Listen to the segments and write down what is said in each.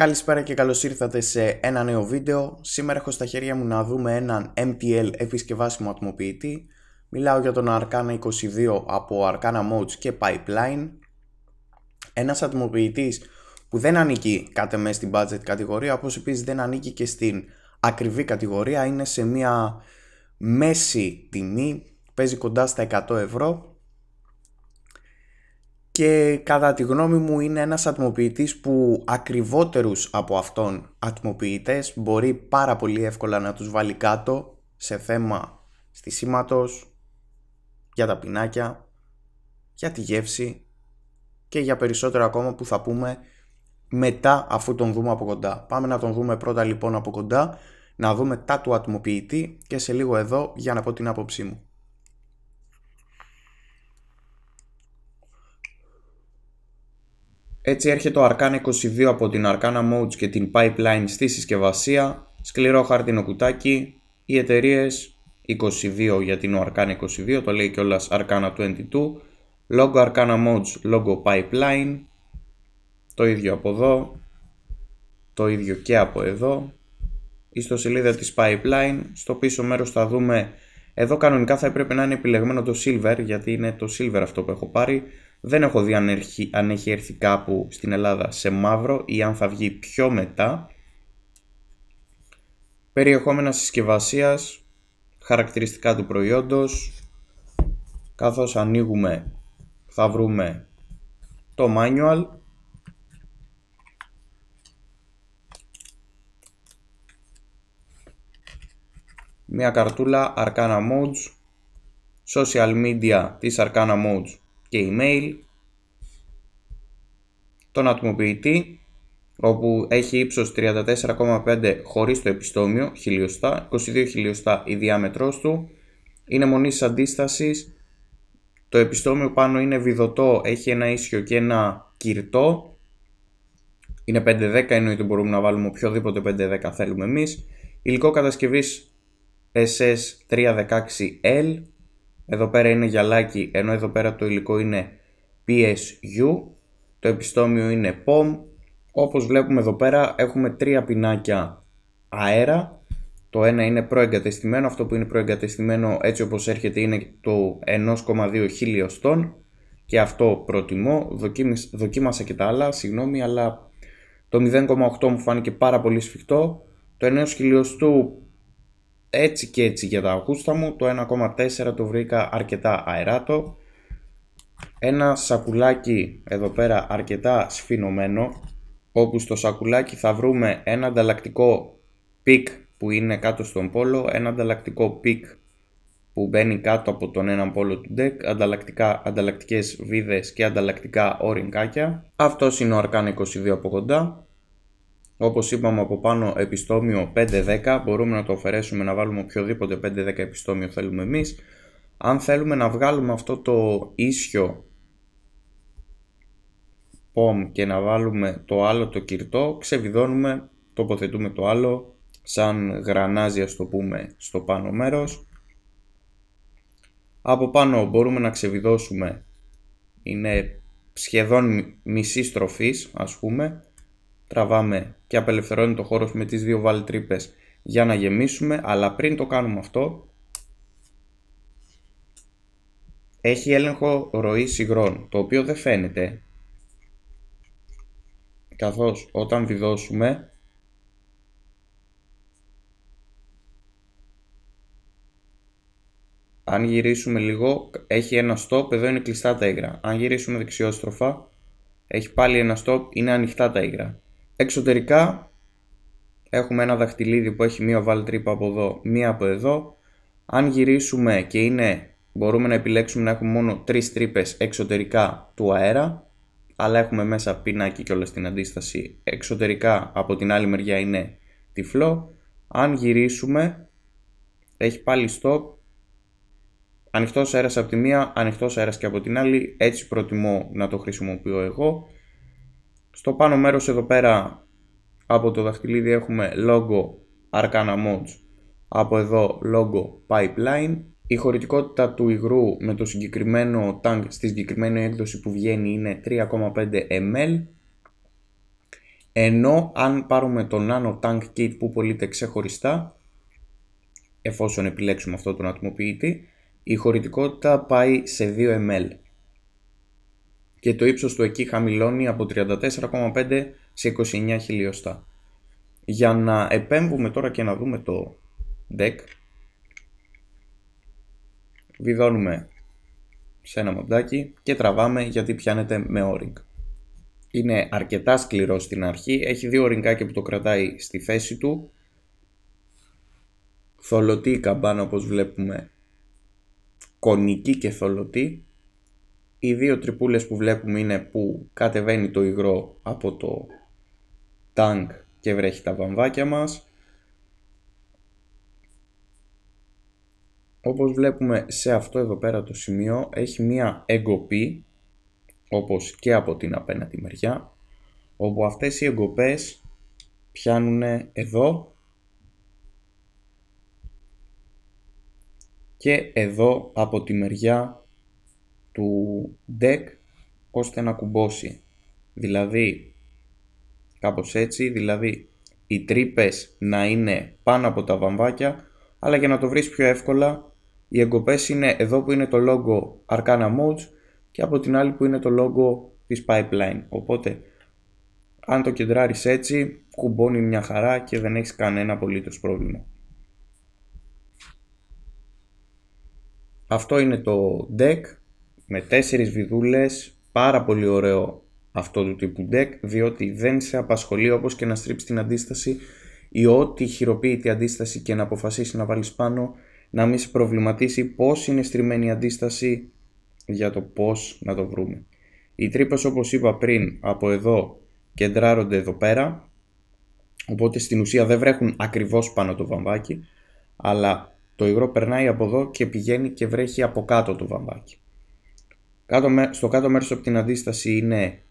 Καλησπέρα και καλώς ήρθατε σε ένα νέο βίντεο. Σήμερα έχω στα χέρια μου να δούμε έναν MTL επισκευάσιμο ατμοποιητή. Μιλάω για τον Arcana 22 από Arcana Modes και Pipeline. Ένας ατμοποιητής που δεν ανήκει κάτω μέσα στην budget κατηγορία, όπως επίσης δεν ανήκει και στην ακριβή κατηγορία, είναι σε μια μέση τιμή, παίζει κοντά στα 100 ευρώ και κατά τη γνώμη μου είναι ένας ατμοποιητής που ακριβότερους από αυτόν ατμοποιητές μπορεί πάρα πολύ εύκολα να τους βάλει κάτω σε θέμα στισίματος, για τα πινάκια, για τη γεύση και για περισσότερο ακόμα που θα πούμε μετά αφού τον δούμε από κοντά. Πάμε να τον δούμε πρώτα λοιπόν από κοντά, να δούμε τα του ατμοποιητή και σε λίγο εδώ για να πω την άποψή μου. Έτσι έρχεται το Arcana 22 από την Arcana Modes και την Pipeline στη συσκευασία, σκληρό χάρτινο κουτάκι, οι εταιρείες 22 γιατί την ο Arcana 22, το λέει κιόλας Arcana 22, logo Arcana Modes, logo Pipeline, το ίδιο από εδώ, το ίδιο και από εδώ, η ιστοσελίδα της Pipeline, στο πίσω μέρος θα δούμε εδώ κανονικά θα έπρεπε να είναι επιλεγμένο το Silver γιατί είναι το Silver αυτό που έχω πάρει δεν έχω δει αν, έχει έρθει κάπου στην Ελλάδα σε μαύρο ή αν θα βγει πιο μετά. Περιεχόμενα συσκευασίας, χαρακτηριστικά του προϊόντος. Καθώς ανοίγουμε θα βρούμε το manual. Μια καρτούλα Arcana Mods. Social media της Arcana Modes και email, τον ατμοποιητή όπου έχει ύψος 34,5 χωρίς το επιστόμιο χιλιοστά, 22 χιλιοστά η διάμετρός του, είναι μονής αντίστασης, το επιστόμιο πάνω είναι βιδωτό, έχει ένα ίσιο και ένα κυρτό, είναι 5-10 εννοείται μπορούμε να βάλουμε οποιοδήποτε 5-10 θέλουμε εμείς, υλικό κατασκευής SS316L, εδώ πέρα είναι γυαλάκι, ενώ εδώ πέρα το υλικό είναι PSU, το επιστόμιο είναι POM. Όπως βλέπουμε εδώ πέρα έχουμε τρία πινάκια αέρα. Το ένα είναι προεγκατεστημένο, αυτό που είναι προεγκατεστημένο έτσι όπως έρχεται είναι το 1,2 χιλιοστών και αυτό προτιμώ. δοκίμασα και τα άλλα, συγγνώμη, αλλά το 0,8 μου φάνηκε πάρα πολύ σφιχτό. Το 9 χιλιοστού έτσι και έτσι για τα ακούστα μου το 1,4 το βρήκα αρκετά αεράτο ένα σακουλάκι εδώ πέρα αρκετά σφινωμένο όπου στο σακουλάκι θα βρούμε ένα ανταλλακτικό πικ που είναι κάτω στον πόλο ένα ανταλλακτικό πικ που μπαίνει κάτω από τον έναν πόλο του deck ανταλλακτικά, ανταλλακτικές βίδες και ανταλλακτικά ορυγκάκια. αυτός είναι ο Arcana 22 από κοντά όπως είπαμε από πάνω επιστόμιο 5-10 μπορούμε να το αφαιρέσουμε να βάλουμε οποιοδήποτε 5-10 επιστόμιο θέλουμε εμείς. Αν θέλουμε να βγάλουμε αυτό το ίσιο POM και να βάλουμε το άλλο το κυρτό ξεβιδώνουμε, τοποθετούμε το άλλο σαν γρανάζια ας το πούμε στο πάνω μέρος. Από πάνω μπορούμε να ξεβιδώσουμε, είναι σχεδόν μισή στροφής ας πούμε τραβάμε και απελευθερώνει το χώρο με τις δύο βάλει για να γεμίσουμε, αλλά πριν το κάνουμε αυτό έχει έλεγχο ροή συγκρών το οποίο δεν φαίνεται καθώς όταν βιδώσουμε αν γυρίσουμε λίγο έχει ένα stop, εδώ είναι κλειστά τα υγρά αν γυρίσουμε δεξιόστροφα έχει πάλι ένα stop, είναι ανοιχτά τα υγρά Εξωτερικά έχουμε ένα δαχτυλίδι που έχει μία βάλ τρύπα από εδώ, μία από εδώ. Αν γυρίσουμε και είναι, μπορούμε να επιλέξουμε να έχουμε μόνο τρεις τρύπες εξωτερικά του αέρα, αλλά έχουμε μέσα πινάκι και όλα στην αντίσταση εξωτερικά από την άλλη μεριά είναι τυφλό. Αν γυρίσουμε, έχει πάλι stop, ανοιχτός αέρας από τη μία, ανοιχτός αέρας και από την άλλη, έτσι προτιμώ να το χρησιμοποιώ εγώ. Στο πάνω μέρος εδώ πέρα από το δαχτυλίδι έχουμε logo Arcana Mods, από εδώ logo Pipeline. Η χωρητικότητα του υγρού με το συγκεκριμένο tank στη συγκεκριμένη έκδοση που βγαίνει είναι 3,5 ml. Ενώ αν πάρουμε το Nano Tank Kit που πωλείται ξεχωριστά, εφόσον επιλέξουμε αυτό τον ατμοποιητή, η χωρητικότητα πάει σε 2 ml και το ύψος του εκεί χαμηλώνει από 34,5 σε 29 χιλιοστά. Για να επέμβουμε τώρα και να δούμε το deck, βιδώνουμε σε ένα μοντάκι και τραβάμε γιατί πιάνεται με όριγκ. Είναι αρκετά σκληρό στην αρχή, έχει δύο ριγκάκια που το κρατάει στη θέση του. Θολωτή η καμπάνα όπως βλέπουμε, κονική και θολωτή οι δύο τρυπούλες που βλέπουμε είναι που κατεβαίνει το υγρό από το τάγκ και βρέχει τα βαμβάκια μας. Όπως βλέπουμε σε αυτό εδώ πέρα το σημείο έχει μία εγκοπή όπως και από την απέναντι μεριά όπου αυτές οι εγκοπές πιάνουν εδώ και εδώ από τη μεριά του deck ώστε να κουμπώσει. Δηλαδή, κάπως έτσι, δηλαδή οι τρύπες να είναι πάνω από τα βαμβάκια, αλλά για να το βρεις πιο εύκολα, οι εγκοπές είναι εδώ που είναι το logo Arcana Modes και από την άλλη που είναι το logo της Pipeline. Οπότε, αν το κεντράρεις έτσι, κουμπώνει μια χαρά και δεν έχεις κανένα απολύτως πρόβλημα. Αυτό είναι το deck με τέσσερις βιδούλες, πάρα πολύ ωραίο αυτό του τύπου deck, διότι δεν σε απασχολεί όπως και να στρίψει την αντίσταση ή ό,τι την αντίσταση και να αποφασίσει να βάλεις πάνω, να μην σε προβληματίσει πώς είναι στριμμένη η αντίσταση για το πώς να το βρούμε. Οι τρύπες όπως είπα πριν από εδώ κεντράρονται εδώ πέρα, οπότε στην ουσία δεν βρέχουν ακριβώς πάνω το βαμβάκι, αλλά το υγρό περνάει από εδώ και πηγαίνει και βρέχει από κάτω το βαμβάκι στο κάτω μέρος από την αντίσταση είναι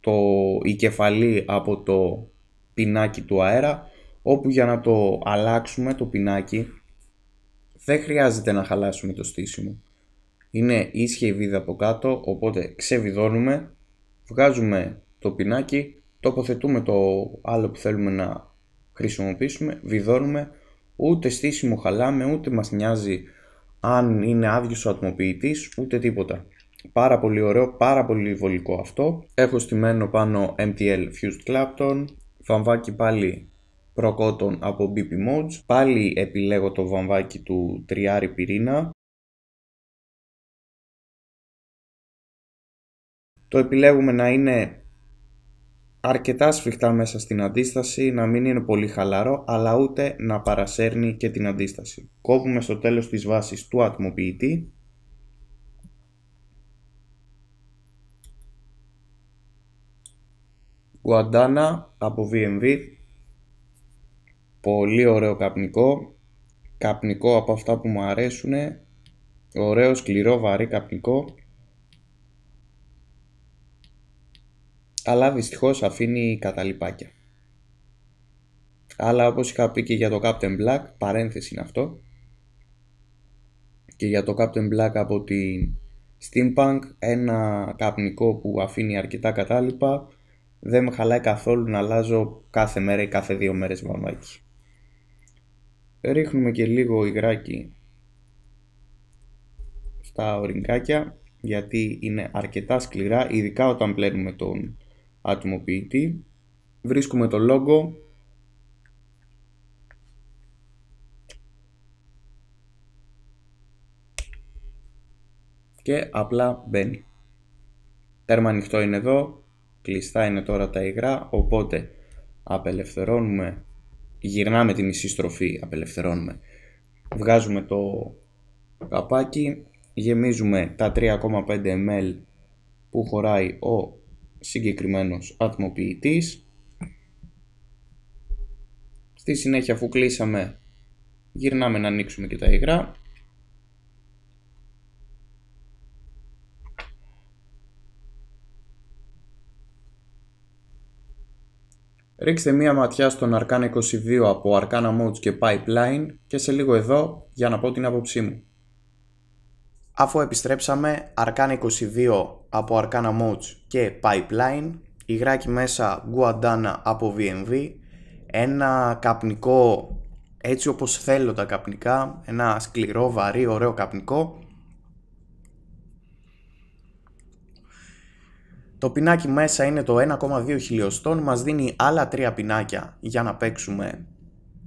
το, η κεφαλή από το πινάκι του αέρα όπου για να το αλλάξουμε το πινάκι δεν χρειάζεται να χαλάσουμε το στήσιμο. Είναι ίσια η βίδα από κάτω οπότε ξεβιδώνουμε, βγάζουμε το πινάκι, τοποθετούμε το άλλο που θέλουμε να χρησιμοποιήσουμε, βιδώνουμε, ούτε στήσιμο χαλάμε ούτε μας νοιάζει αν είναι άδειος ο ατμοποιητής, ούτε τίποτα. Πάρα πολύ ωραίο, πάρα πολύ βολικό αυτό. Έχω στημένο πάνω MTL Fused Clapton, βαμβάκι πάλι προκότων από BP Modes. Πάλι επιλέγω το βαμβάκι του τριάρι πυρήνα. Το επιλέγουμε να είναι αρκετά σφιχτά μέσα στην αντίσταση, να μην είναι πολύ χαλαρό, αλλά ούτε να παρασέρνει και την αντίσταση. Κόβουμε στο τέλος της βάσης του ατμοποιητή. Guadana από VMV. Πολύ ωραίο καπνικό. Καπνικό από αυτά που μου αρέσουν. Ωραίο, σκληρό, βαρύ καπνικό. αλλά δυστυχώς αφήνει καταλοιπάκια. Αλλά όπως είχα πει και για το Captain Black, παρένθεση είναι αυτό, και για το Captain Black από την Steampunk, ένα καπνικό που αφήνει αρκετά κατάλοιπα, δεν με χαλάει καθόλου να αλλάζω κάθε μέρα ή κάθε δύο μέρες βαμβάκι. Ρίχνουμε και λίγο υγράκι στα ορυγκάκια, γιατί είναι αρκετά σκληρά ειδικά όταν πλένουμε τον ατομοποιητή. Βρίσκουμε το λογό Και απλά μπαίνει. Τέρμα ανοιχτό είναι εδώ. Κλειστά είναι τώρα τα υγρά. Οπότε απελευθερώνουμε. Γυρνάμε τη μισή στροφή. Απελευθερώνουμε. Βγάζουμε το καπάκι. Γεμίζουμε τα 3,5 ml που χωράει ο συγκεκριμένος ατμοποιητής. Στη συνέχεια αφού κλείσαμε γυρνάμε να ανοίξουμε και τα υγρά. Ρίξτε μία ματιά στον Arcana 22 από Arcana Modes και Pipeline και σε λίγο εδώ για να πω την άποψή μου. Αφού επιστρέψαμε, Arcana 22 από Arcana Modes και Pipeline, υγράκι μέσα Guadana από VMV, ένα καπνικό έτσι όπως θέλω τα καπνικά, ένα σκληρό, βαρύ, ωραίο καπνικό. Το πινάκι μέσα είναι το 1,2 χιλιοστών, μας δίνει άλλα τρία πινάκια για να παίξουμε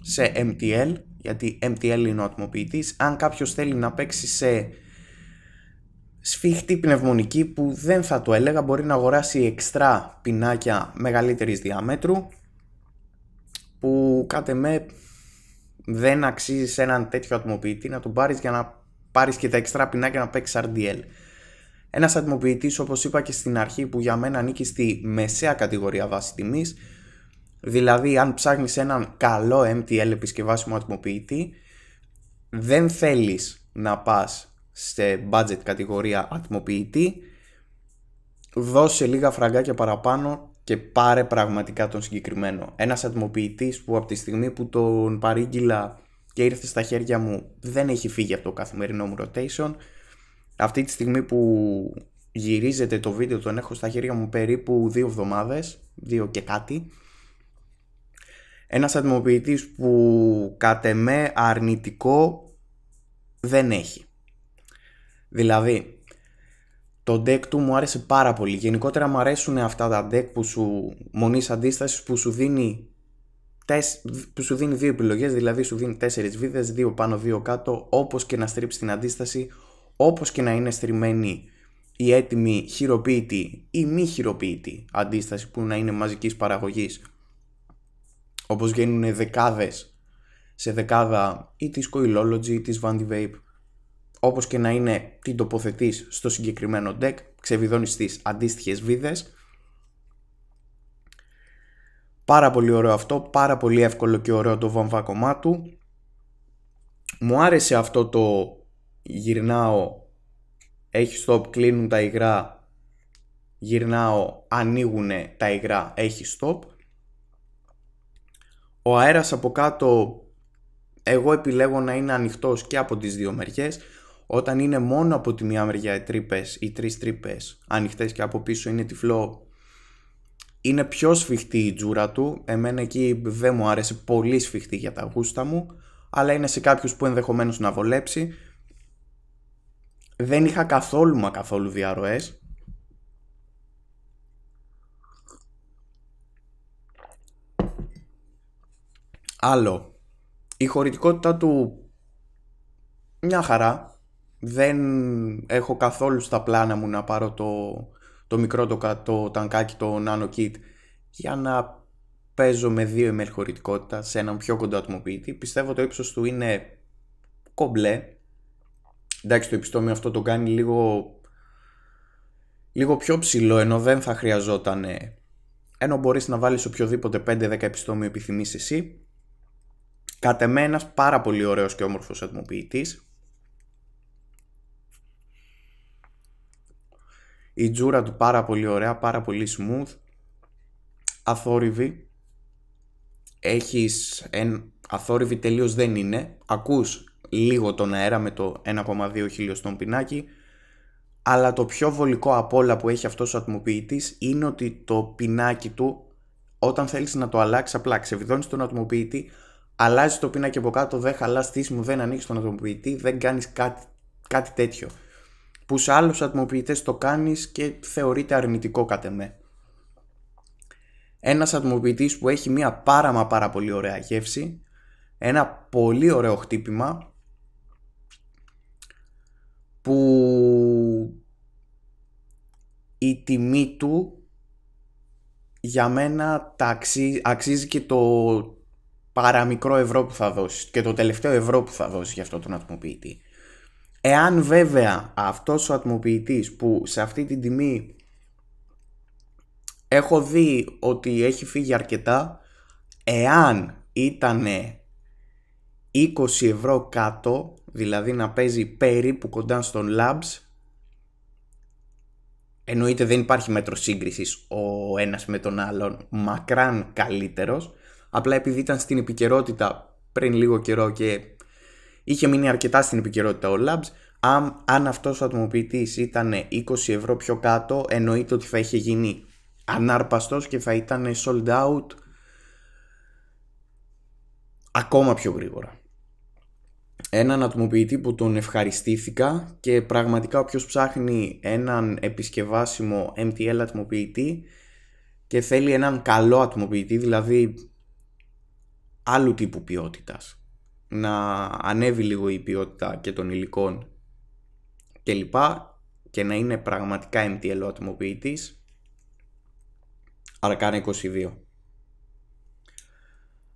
σε MTL, γιατί MTL είναι ο ατμοποιητής. Αν κάποιος θέλει να παίξει σε σφίχτη πνευμονική που δεν θα το έλεγα μπορεί να αγοράσει εξτρά πινάκια μεγαλύτερης διάμετρου που κάτε με δεν αξίζει σε έναν τέτοιο ατμοποιητή να τον πάρεις για να πάρεις και τα εξτρά πινάκια να παίξεις RDL. Ένας ατμοποιητής όπως είπα και στην αρχή που για μένα ανήκει στη μεσαία κατηγορία βάση τιμής δηλαδή αν ψάχνεις έναν καλό MTL επισκευάσιμο ατμοποιητή δεν θέλεις να πας σε budget κατηγορία ατμοποιητή δώσε λίγα φραγκάκια παραπάνω και πάρε πραγματικά τον συγκεκριμένο. Ένας ατμοποιητής που από τη στιγμή που τον παρήγγειλα και ήρθε στα χέρια μου δεν έχει φύγει από το καθημερινό μου rotation. Αυτή τη στιγμή που γυρίζεται το βίντεο τον έχω στα χέρια μου περίπου δύο εβδομάδες, δύο και κάτι. Ένας ατμοποιητής που κατ' αρνητικό δεν έχει. Δηλαδή, το deck του μου άρεσε πάρα πολύ. Γενικότερα μου αρέσουν αυτά τα deck που σου μονής αντίστασης που σου δίνει που σου δίνει δύο επιλογές, δηλαδή σου δίνει τέσσερις βίδες, δύο πάνω, δύο κάτω, όπως και να στρίψει την αντίσταση, όπως και να είναι στριμμένη η έτοιμη χειροποίητη ή μη χειροποίητη αντίσταση που να είναι μαζικής παραγωγής, όπως γίνουν δεκάδες σε δεκάδα ή της Coilology ή της Vandy Vape όπως και να είναι την τοποθετείς στο συγκεκριμένο deck, ξεβιδώνεις τις αντίστοιχες βίδες. Πάρα πολύ ωραίο αυτό, πάρα πολύ εύκολο και ωραίο το βαμβάκωμά του. Μου άρεσε αυτό το γυρνάω, έχει stop, κλείνουν τα υγρά, γυρνάω, ανοίγουν τα υγρά, έχει stop. Ο αέρας από κάτω εγώ επιλέγω να είναι ανοιχτός και από τις δύο μεριές όταν είναι μόνο από τη μία μεριά οι τρύπες, η τρεις τρύπες ανοιχτές και από πίσω είναι τυφλό, είναι πιο σφιχτή η τζούρα του. Εμένα εκεί δεν μου άρεσε πολύ σφιχτή για τα γούστα μου, αλλά είναι σε κάποιους που ενδεχομένως να βολέψει. Δεν είχα καθόλου μα καθόλου διαρροές. Άλλο, η χωρητικότητα του μια χαρά, δεν έχω καθόλου στα πλάνα μου να πάρω το, το μικρό το, το το Nano Kit για να παίζω με δύο ml σε έναν πιο κοντό ατμοποιητή. Πιστεύω το ύψος του είναι κομπλέ. Εντάξει το επιστόμιο αυτό το κάνει λίγο, λίγο πιο ψηλό ενώ δεν θα χρειαζόταν ενώ μπορείς να βάλεις οποιοδήποτε 5-10 επιστόμιο επιθυμείς εσύ. Κατ' εμένα πάρα πολύ ωραίος και όμορφος ατμοποιητής η τζούρα του πάρα πολύ ωραία, πάρα πολύ smooth, αθόρυβη, έχεις εν, αθόρυβη τελείως δεν είναι, ακούς λίγο τον αέρα με το 1,2 χιλιοστόν πινάκι, αλλά το πιο βολικό από όλα που έχει αυτός ο ατμοποιητής είναι ότι το πινάκι του όταν θέλεις να το αλλάξεις απλά ξεβιδώνεις τον ατμοποιητή αλλάζεις το πινάκι από κάτω, δεν χαλάς μου, δεν ανοίξει τον ατμοποιητή, δεν κάνεις κάτι τέτοιο που σε άλλους ατμοποιητές το κάνεις και θεωρείται αρνητικό κατ' εμέ. Ένας ατμοποιητής που έχει μια πάρα μα πάρα πολύ ωραία γεύση, ένα πολύ ωραίο χτύπημα που η τιμή του για μένα αξίζει, αξίζει και το παραμικρό ευρώ που θα δώσεις και το τελευταίο ευρώ που θα δώσεις για αυτό τον ατμοποιητή. Εάν βέβαια αυτός ο ατμοποιητής που σε αυτή την τιμή έχω δει ότι έχει φύγει αρκετά, εάν ήταν 20 ευρώ κάτω, δηλαδή να παίζει περίπου κοντά στον Labs, εννοείται δεν υπάρχει μέτρο σύγκρισης ο ένας με τον άλλον, μακράν καλύτερος, απλά επειδή ήταν στην επικαιρότητα πριν λίγο καιρό και Είχε μείνει αρκετά στην επικαιρότητα ο Labs. Αν, αν αυτός ο ατμοποιητής ήταν 20 ευρώ πιο κάτω, εννοείται ότι θα είχε γίνει ανάρπαστος και θα ήταν sold out ακόμα πιο γρήγορα. Έναν ατμοποιητή που τον ευχαριστήθηκα και πραγματικά όποιος ψάχνει έναν επισκευάσιμο MTL ατμοποιητή και θέλει έναν καλό ατμοποιητή, δηλαδή άλλου τύπου ποιότητας να ανέβει λίγο η ποιότητα και των υλικών και λοιπά και να είναι πραγματικά MTL ο ατμοποιητής Αρκάνα 22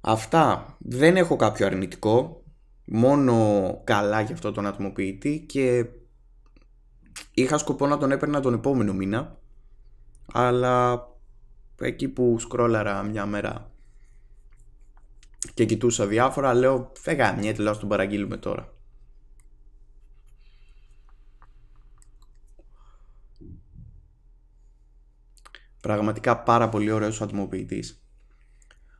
Αυτά δεν έχω κάποιο αρνητικό μόνο καλά για αυτό τον ατμοποιητή και είχα σκοπό να τον έπαιρνα τον επόμενο μήνα αλλά εκεί που σκρόλαρα μια μέρα και κοιτούσα διάφορα, λέω φεγά μια τουλάχιστον τον παραγγείλουμε τώρα. Πραγματικά πάρα πολύ ωραίος ο ατμοποιητής.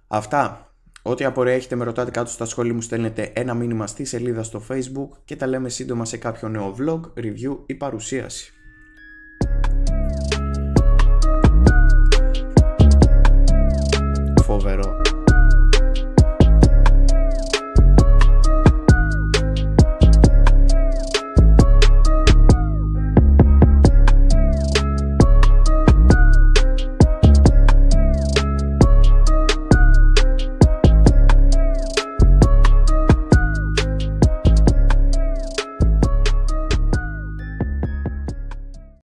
Αυτά. Ό,τι απορία έχετε με ρωτάτε κάτω στα σχόλια μου στέλνετε ένα μήνυμα στη σελίδα στο facebook και τα λέμε σύντομα σε κάποιο νέο vlog, review ή παρουσίαση. Φοβερό.